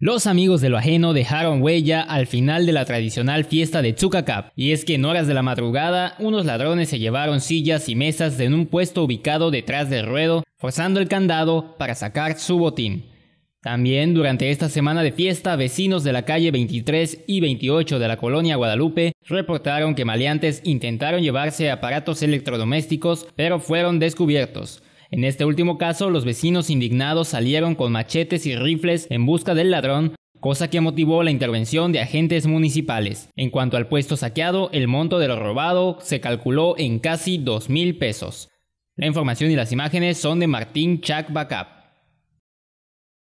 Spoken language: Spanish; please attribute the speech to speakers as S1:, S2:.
S1: Los amigos de lo ajeno dejaron huella al final de la tradicional fiesta de Chucacap. y es que en horas de la madrugada unos ladrones se llevaron sillas y mesas en un puesto ubicado detrás del ruedo, forzando el candado para sacar su botín. También durante esta semana de fiesta, vecinos de la calle 23 y 28 de la colonia Guadalupe reportaron que maleantes intentaron llevarse aparatos electrodomésticos, pero fueron descubiertos. En este último caso, los vecinos indignados salieron con machetes y rifles en busca del ladrón, cosa que motivó la intervención de agentes municipales. En cuanto al puesto saqueado, el monto de lo robado se calculó en casi $2,000 mil pesos. La información y las imágenes son de Martín chuck